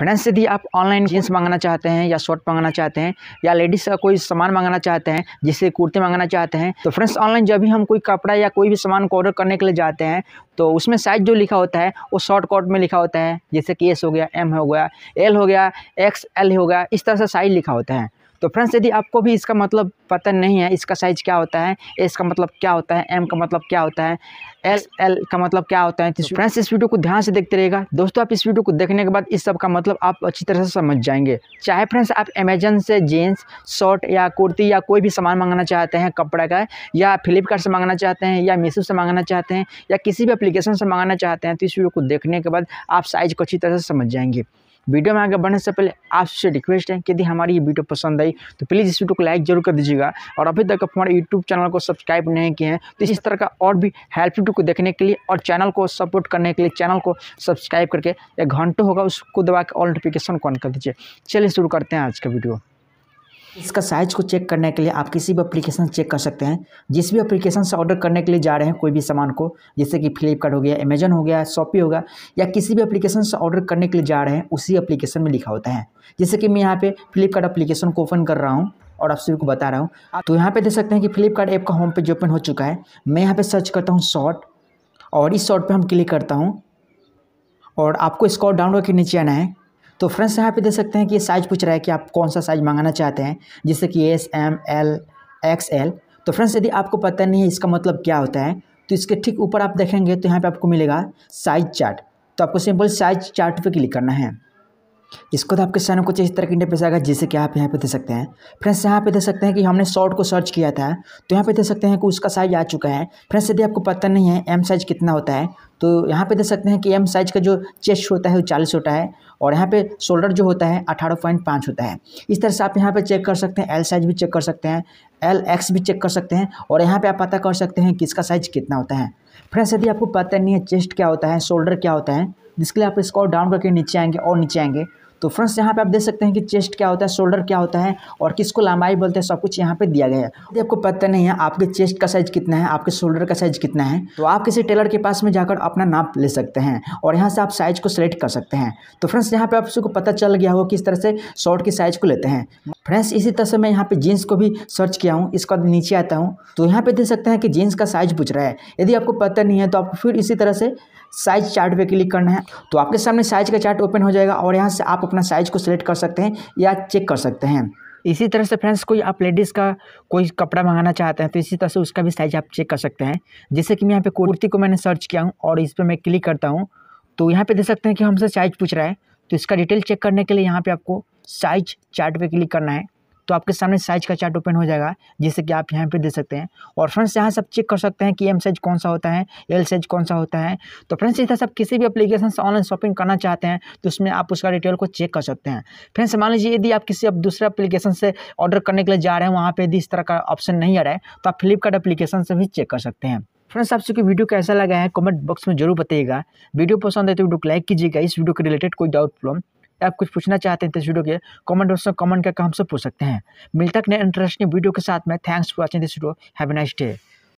friends यदि आप online jeans मंगाना चाहते हैं या शर्ट मंगाना चाहते हैं या लेडीज़ का कोई सामान मंगाना चाहते हैं जैसे कुर्ते मंगाना चाहते हैं तो फ्रेंड्स ऑनलाइन जब भी हम कोई कपड़ा या कोई भी सामान को ऑर्डर करने के लिए जाते हैं तो उसमें साइज़ जो लिखा होता है वो शॉर्ट कॉट में लिखा होता है जैसे कि एस हो गया एम हो गया एल हो गया एक्स एल हो गया इस तरह से साइज़ लिखा होता है तो फ्रेंड्स यदि आपको भी इसका मतलब पता नहीं है इसका साइज़ क्या होता है एस का मतलब क्या होता है एम का मतलब क्या होता है एस एल का मतलब क्या होता है तो फ्रेंड्स तो इस वीडियो को ध्यान से देखते रहेगा दोस्तों आप इस वीडियो को देखने के बाद इस सब का मतलब आप अच्छी तरह से समझ जाएंगे चाहे फ्रेंड्स आप अमेजन से जीन्स शर्ट या कुर्ती या कोई भी सामान मंगाना चाहते हैं कपड़ा का या फ्लिपकार्ट से मांगना चाहते हैं या मीशो से मंगाना चाहते हैं या किसी भी अप्लीकेशन से मंगाना चाहते हैं तो इस वीडियो को देखने के बाद आप साइज़ को अच्छी तरह से समझ जाएंगे वीडियो में आगे बढ़ने से पहले आपसे रिक्वेस्ट है कि यदि हमारी ये वीडियो पसंद आई तो प्लीज़ इस वीडियो को लाइक जरूर कर दीजिएगा और अभी तक आप हमारे यूट्यूब चैनल को सब्सक्राइब नहीं किए हैं तो इस तरह का और भी हेल्प को देखने के लिए और चैनल को सपोर्ट करने के लिए चैनल को सब्सक्राइब करके एक घंटों होगा उसको दबा के ऑल नोटिफिकेशन को ऑन कर दीजिए चलिए शुरू करते हैं आज का वीडियो इसका साइज़ को चेक करने के लिए आप किसी भी एप्लीकेशन चेक कर सकते हैं जिस भी एप्लीकेशन से ऑर्डर करने के लिए जा रहे हैं कोई भी सामान को जैसे कि फ्लिपकार्ट हो गया अमेजन हो गया शॉपी हो गया या किसी भी एप्लीकेशन से ऑर्डर करने के लिए जा रहे हैं उसी एप्लीकेशन में लिखा होता है जैसे कि मैं यहाँ पर फ्लिपकार्ट अप्लीकेशन को ओपन कर रहा हूँ और आप सभी को बता रहा हूँ तो यहाँ पर देख सकते हैं कि फ्लिपकार्ट ऐप का होम पेज ओपन हो चुका है मैं यहाँ पर सर्च करता हूँ शॉर्ट और इस शॉर्ट पर हम क्लिक करता हूँ और आपको इसको डाउनलोड के नीचे आना है तो फ्रेंड्स यहाँ पे देख सकते हैं कि साइज पूछ रहा है कि आप कौन सा साइज मंगाना चाहते हैं जैसे कि S M L X L तो फ्रेंड्स यदि आपको पता नहीं है इसका मतलब क्या होता है तो इसके ठीक ऊपर आप देखेंगे तो यहाँ पर आपको मिलेगा साइज चार्ट तो आपको सिंपल साइज चार्ट पे क्लिक करना है इसको तो आपके सामने कुछ इस तरह की पैसा आएगा जैसे कि आप यहाँ पे दे सकते हैं फ्रेंड्स यहाँ पे दे सकते हैं कि हमने शॉर्ट को सर्च किया था तो यहाँ पे दे सकते हैं कि उसका साइज आ चुका है फ्रेंड्स यदि आपको पता नहीं है एम साइज कितना होता है तो यहाँ पे देख सकते हैं कि एम साइज का जो चेस्ट होता है वो चालीस होता है और यहाँ पे शोल्डर जो होता है अठारह पॉइंट पाँच होता है इस तरह से आप यहाँ पे चेक कर सकते हैं एल साइज भी चेक कर सकते हैं एल एक्स भी चेक कर सकते हैं और यहाँ पे आप पता कर सकते हैं कि इसका साइज कितना होता है फ्रेंड्स यदि आपको पता नहीं है चेस्ट क्या होता है शोल्डर क्या होता है जिसके लिए आप इसको डाउन करके नीचे आएंगे और नीचे आएंगे तो फ्रेंड्स यहाँ पे आप देख सकते हैं कि चेस्ट क्या होता है शोल्डर क्या होता है और किसको लंबाई बोलते हैं सब कुछ यहाँ पे दिया गया है यदि आपको पता नहीं है आपके चेस्ट का साइज कितना है आपके शोल्डर का साइज कितना है तो आप किसी टेलर के पास में जाकर अपना नाप ले सकते हैं और यहाँ से आप साइज को सिलेक्ट कर सकते हैं तो फ्रेंड्स यहाँ पे आप सबको पता चल गया होगा किस तरह से शॉर्ट के साइज को लेते हैं फ्रेंड्स इसी तरह से मैं यहाँ पे जीन्स को भी सर्च किया हूँ बाद नीचे आता हूँ तो यहाँ पे देख सकते हैं कि जीन्स का साइज पूछ रहा है यदि आपको पता नहीं है तो आपको फिर इसी तरह से साइज चार्ट पे क्लिक करना है तो आपके सामने साइज का चार्ट ओपन हो जाएगा और यहाँ से आप अपना साइज़ को सिलेक्ट कर सकते हैं या चेक कर सकते हैं इसी तरह से फ्रेंड्स कोई आप लेडीज़ का कोई कपड़ा मंगाना चाहते हैं तो इसी तरह से उसका भी साइज़ आप चेक कर सकते हैं जैसे कि मैं यहाँ पे कुर्ती को मैंने सर्च किया हूँ और इस पर मैं क्लिक करता हूँ तो यहाँ पे देख सकते हैं कि हमसे साइज पूछ रहा है तो इसका डिटेल चेक करने के लिए यहाँ पे आपको साइज चार्ट पे क्लिक करना है तो आपके सामने साइज का चार्ट ओपन हो जाएगा जिससे कि आप यहाँ पे दे सकते हैं और फ्रेंड्स यहाँ सब चेक कर सकते हैं कि एम साइज कौन सा होता है एल साइज कौन सा होता है तो फ्रेंड्स इस सब किसी भी अपलीकेशन से ऑनलाइन शॉपिंग करना चाहते हैं तो उसमें आप उसका डिटेल को चेक कर सकते हैं फ्रेंड्स मान लीजिए यदि आप किसी दूसरे अपलीकेशन से ऑर्डर करने के लिए जा रहे हैं वहाँ पर यदि इस तरह का ऑप्शन नहीं आ रहा है तो आप फ्लिपकार्ट अपलीकेशन से भी चेक कर सकते हैं फ्रेंड्स आप सबको वीडियो कैसा लगा है कमेंट बॉक्स में जरूर बताइएगा वीडियो पसंद है तो वीडियो को लाइक कीजिएगा इस वीडियो के रिलेटेड कोई डाउट प्रॉब्लम आप कुछ पूछना चाहते हैं तो इस वीडियो के कमेंट बॉक्स में कमेंट करके हमसे पूछ सकते हैं मिलता है नए इंटरेस्टिंग वीडियो के साथ में thanks for watching this video have nice day